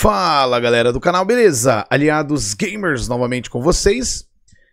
Fala galera do canal, beleza? Aliados Gamers novamente com vocês.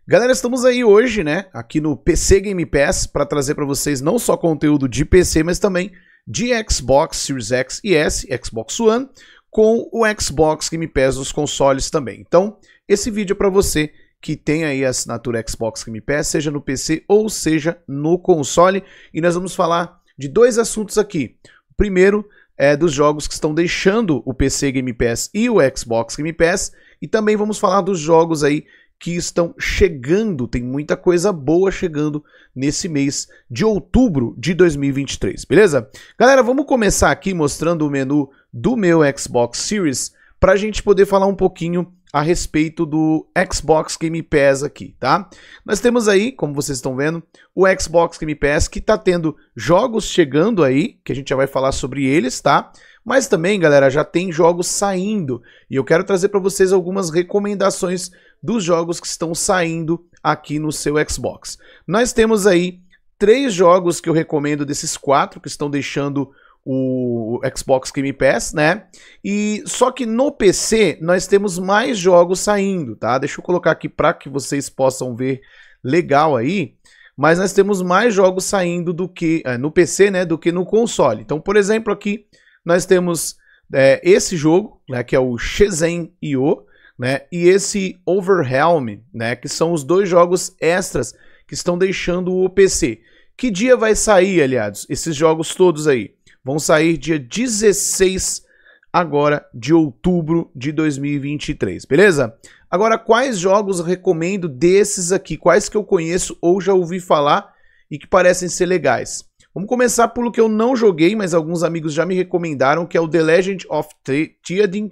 Galera, estamos aí hoje, né, aqui no PC Game Pass para trazer para vocês não só conteúdo de PC, mas também de Xbox Series X e S, Xbox One, com o Xbox Game Pass dos consoles também. Então, esse vídeo é para você que tem aí a assinatura Xbox Game Pass, seja no PC ou seja no console, e nós vamos falar de dois assuntos aqui. primeiro é, dos jogos que estão deixando o PC Game Pass e o Xbox Game Pass. E também vamos falar dos jogos aí que estão chegando. Tem muita coisa boa chegando nesse mês de outubro de 2023, beleza? Galera, vamos começar aqui mostrando o menu do meu Xbox Series para a gente poder falar um pouquinho a respeito do Xbox Game Pass aqui, tá? Nós temos aí, como vocês estão vendo, o Xbox Game Pass que tá tendo jogos chegando aí, que a gente já vai falar sobre eles, tá? Mas também, galera, já tem jogos saindo e eu quero trazer para vocês algumas recomendações dos jogos que estão saindo aqui no seu Xbox. Nós temos aí três jogos que eu recomendo desses quatro que estão deixando o Xbox Game Pass, né? E só que no PC nós temos mais jogos saindo, tá? Deixa eu colocar aqui para que vocês possam ver legal aí. Mas nós temos mais jogos saindo do que é, no PC, né? Do que no console. Então, por exemplo, aqui nós temos é, esse jogo, né? Que é o Shenzhen Io, né? E esse Overhelm, né? Que são os dois jogos extras que estão deixando o PC. Que dia vai sair, aliados, esses jogos todos aí? Vão sair dia 16 agora de outubro de 2023, beleza? Agora, quais jogos recomendo desses aqui? Quais que eu conheço ou já ouvi falar e que parecem ser legais? Vamos começar pelo que eu não joguei, mas alguns amigos já me recomendaram, que é o The Legend of Tiadin,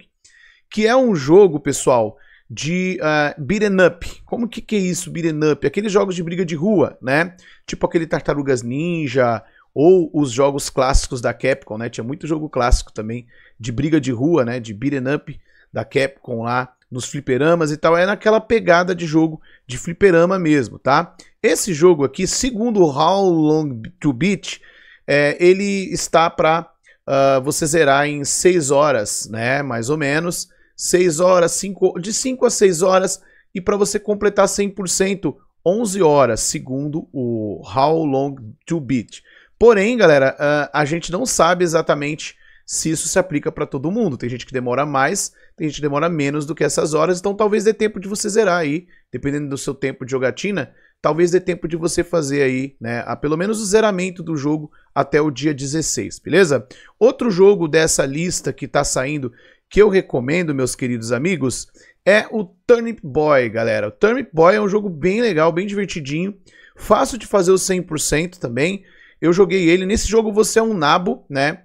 que é um jogo, pessoal, de uh, ah, beat'em up. Como que, que é isso, beat'em up? Aqueles jogos de briga de rua, né? Tipo aquele Tartarugas Ninja, ou os jogos clássicos da Capcom, né? Tinha muito jogo clássico também de briga de rua, né? De beat'em up da Capcom lá nos fliperamas e tal. É naquela pegada de jogo de fliperama mesmo, tá? Esse jogo aqui, segundo How Long to Beat, é, ele está para uh, ah, você zerar em 6 horas, né? Mais ou menos. 6 horas, cinco de 5 a 6 horas. E para você completar 100%, 11 horas, segundo o How Long to Beat. Porém, galera, ah, a gente não sabe exatamente se isso se aplica para todo mundo. Tem gente que demora mais, tem gente que demora menos do que essas horas, então talvez dê tempo de você zerar aí, dependendo do seu tempo de jogatina, talvez dê tempo de você fazer aí, né, a, pelo menos o zeramento do jogo até o dia 16, beleza? Outro jogo dessa lista que está saindo que eu recomendo, meus queridos amigos, é o Turnip Boy, galera. O Turnip Boy é um jogo bem legal, bem divertidinho, fácil de fazer o 100% também, eu joguei ele. Nesse jogo você é um nabo, né?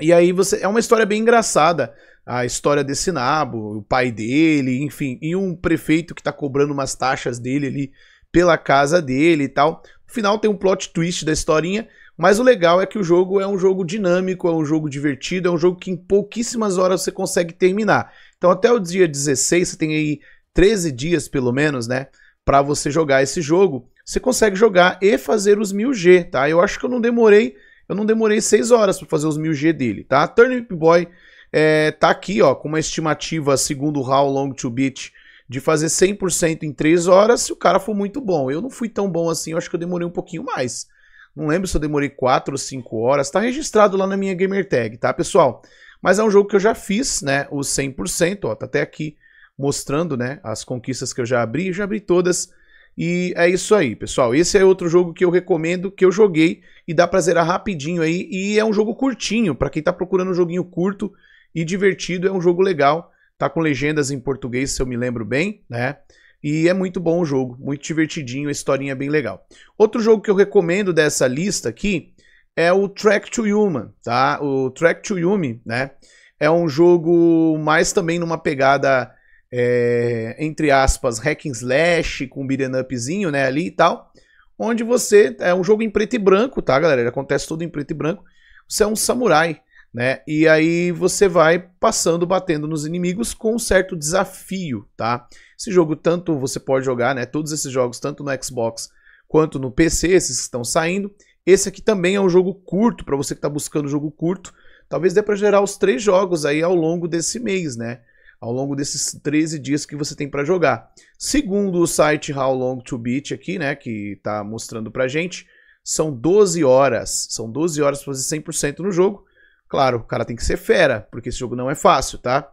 E aí você. É uma história bem engraçada. A história desse nabo, o pai dele, enfim, e um prefeito que tá cobrando umas taxas dele ali pela casa dele e tal. No final tem um plot twist da historinha, mas o legal é que o jogo é um jogo dinâmico, é um jogo divertido, é um jogo que em pouquíssimas horas você consegue terminar. Então até o dia 16, você tem aí 13 dias pelo menos, né, para você jogar esse jogo você consegue jogar e fazer os 1000G, tá? Eu acho que eu não demorei, eu não demorei 6 horas para fazer os 1000G dele, tá? Turnip Boy é, tá aqui, ó, com uma estimativa, segundo How Long to Beat, de fazer 100% em 3 horas, se o cara for muito bom. Eu não fui tão bom assim, eu acho que eu demorei um pouquinho mais. Não lembro se eu demorei 4 ou 5 horas, tá registrado lá na minha gamertag, tá, pessoal? Mas é um jogo que eu já fiz, né, o 100%, ó, tá até aqui mostrando, né, as conquistas que eu já abri, eu já abri todas e é isso aí, pessoal. Esse é outro jogo que eu recomendo, que eu joguei e dá pra zerar rapidinho aí. E é um jogo curtinho, para quem tá procurando um joguinho curto e divertido, é um jogo legal. Tá com legendas em português, se eu me lembro bem, né? E é muito bom o jogo, muito divertidinho, a historinha é bem legal. Outro jogo que eu recomendo dessa lista aqui é o Track to Yuma, tá? O Track to Yumi, né? É um jogo mais também numa pegada é, entre aspas, hack and slash, com beat'em upzinho, né, ali e tal. Onde você, é um jogo em preto e branco, tá, galera? Ele acontece tudo em preto e branco. Você é um samurai, né? E aí você vai passando, batendo nos inimigos com um certo desafio, tá? Esse jogo tanto você pode jogar, né? Todos esses jogos, tanto no Xbox quanto no PC, esses que estão saindo. Esse aqui também é um jogo curto, para você que está buscando jogo curto. Talvez dê para gerar os três jogos aí ao longo desse mês, né? ao longo desses 13 dias que você tem para jogar. Segundo o site How Long to Beat aqui, né, que está mostrando pra gente, são 12 horas, são 12 horas para fazer 100% no jogo. Claro, o cara tem que ser fera, porque esse jogo não é fácil, tá?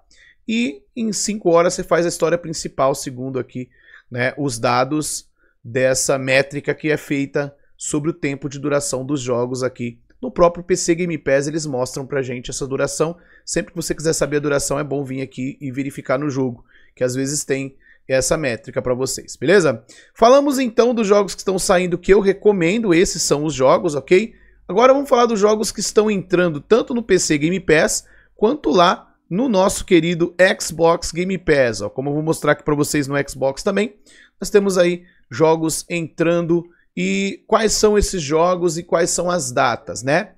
E em 5 horas você faz a história principal, segundo aqui, né, os dados dessa métrica que é feita sobre o tempo de duração dos jogos aqui no próprio PC Game Pass eles mostram pra gente essa duração. Sempre que você quiser saber a duração, é bom vir aqui e verificar no jogo, que às vezes tem essa métrica para vocês, beleza? Falamos então dos jogos que estão saindo que eu recomendo, esses são os jogos, ok? Agora vamos falar dos jogos que estão entrando tanto no PC Game Pass quanto lá no nosso querido Xbox Game Pass, ó. Como eu vou mostrar aqui para vocês no Xbox também, nós temos aí jogos entrando e quais são esses jogos e quais são as datas, né?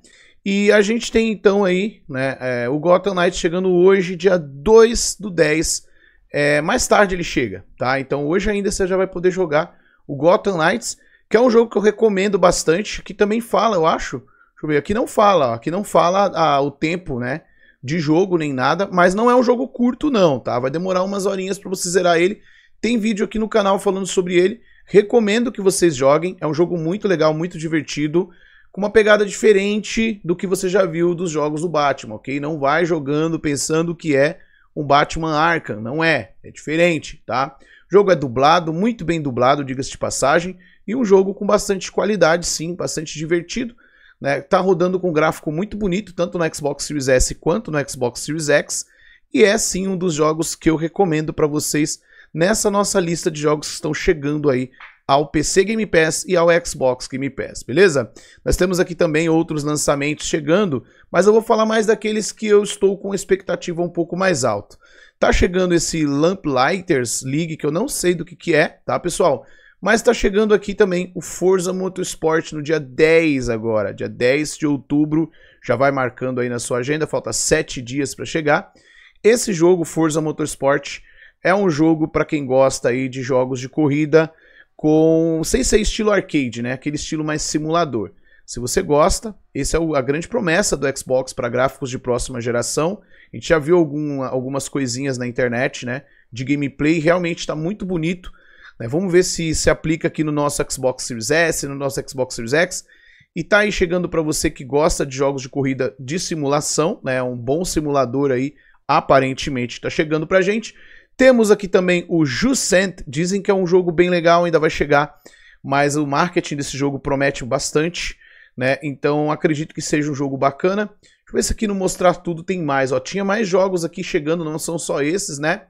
E a gente tem então aí, né, é, o Gotham Knight chegando hoje, dia 2 do 10. É, mais tarde ele chega, tá? Então hoje ainda você já vai poder jogar o Gotham Knights, que é um jogo que eu recomendo bastante, que também fala, eu acho. Deixa eu ver, aqui não fala, aqui não fala ah, o tempo, né? De jogo nem nada, mas não é um jogo curto, não, tá? Vai demorar umas horinhas para você zerar ele. Tem vídeo aqui no canal falando sobre ele. Recomendo que vocês joguem. É um jogo muito legal, muito divertido, com uma pegada diferente do que você já viu dos jogos do Batman, ok? Não vai jogando pensando que é um Batman Arkham. Não é. É diferente, tá? O jogo é dublado, muito bem dublado, diga-se de passagem. E um jogo com bastante qualidade, sim, bastante divertido. Né? Tá rodando com um gráfico muito bonito, tanto no Xbox Series S quanto no Xbox Series X. E é sim um dos jogos que eu recomendo para vocês nessa nossa lista de jogos que estão chegando aí ao PC Game Pass e ao Xbox Game Pass, beleza? Nós temos aqui também outros lançamentos chegando, mas eu vou falar mais daqueles que eu estou com expectativa um pouco mais alta. Tá chegando esse Lamplighters League, que eu não sei do que, que é, tá, pessoal? Mas tá chegando aqui também o Forza Motorsport no dia 10 agora, dia 10 de outubro, já vai marcando aí na sua agenda, falta 7 dias para chegar. Esse jogo, Forza Motorsport, é um jogo para quem gosta aí de jogos de corrida com sem ser estilo arcade, né? Aquele estilo mais simulador. Se você gosta, essa é a grande promessa do Xbox para gráficos de próxima geração. A gente já viu algum, algumas coisinhas na internet, né? De gameplay, realmente está muito bonito. Né? Vamos ver se se aplica aqui no nosso Xbox Series S, no nosso Xbox Series X. E tá aí chegando para você que gosta de jogos de corrida de simulação, né? Um bom simulador aí, aparentemente, está chegando pra gente. Temos aqui também o Jucent, dizem que é um jogo bem legal, ainda vai chegar, mas o marketing desse jogo promete bastante, né? Então acredito que seja um jogo bacana. Deixa eu ver se aqui no mostrar tudo tem mais, ó. Tinha mais jogos aqui chegando, não são só esses, né?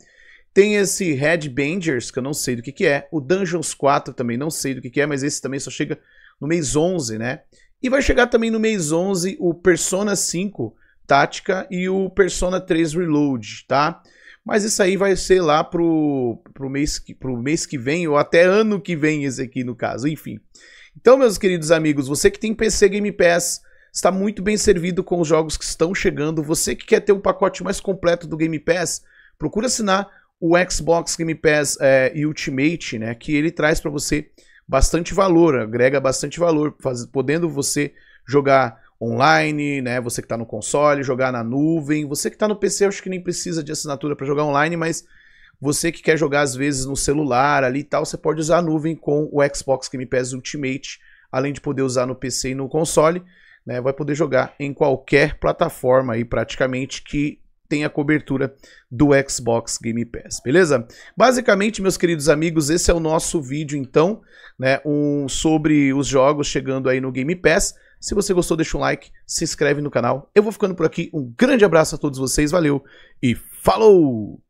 Tem esse Red Bangers, que eu não sei do que, que é. O Dungeons 4 também não sei do que, que é, mas esse também só chega no mês 11, né? E vai chegar também no mês 11 o Persona 5 Tática e o Persona 3 Reload, tá? Mas isso aí vai ser lá pro, pro, mês, que, pro mês que vem, ou até ano que vem, esse aqui no caso, enfim. Então, meus queridos amigos, você que tem PC Game Pass, está muito bem servido com os jogos que estão chegando. Você que quer ter um pacote mais completo do Game Pass, procura assinar o Xbox Game Pass é, Ultimate, né? Que ele traz para você bastante valor, agrega bastante valor, faz, podendo você jogar online, né? Você que está no console, jogar na nuvem. Você que está no PC, acho que nem precisa de assinatura para jogar online, mas você que quer jogar às vezes no celular ali e tal, você pode usar a nuvem com o Xbox Game Pass Ultimate, além de poder usar no PC e no console, né? Vai poder jogar em qualquer plataforma aí praticamente que tem a cobertura do Xbox Game Pass, beleza? Basicamente, meus queridos amigos, esse é o nosso vídeo então, né, um sobre os jogos chegando aí no Game Pass. Se você gostou, deixa um like, se inscreve no canal. Eu vou ficando por aqui. Um grande abraço a todos vocês, valeu e falou!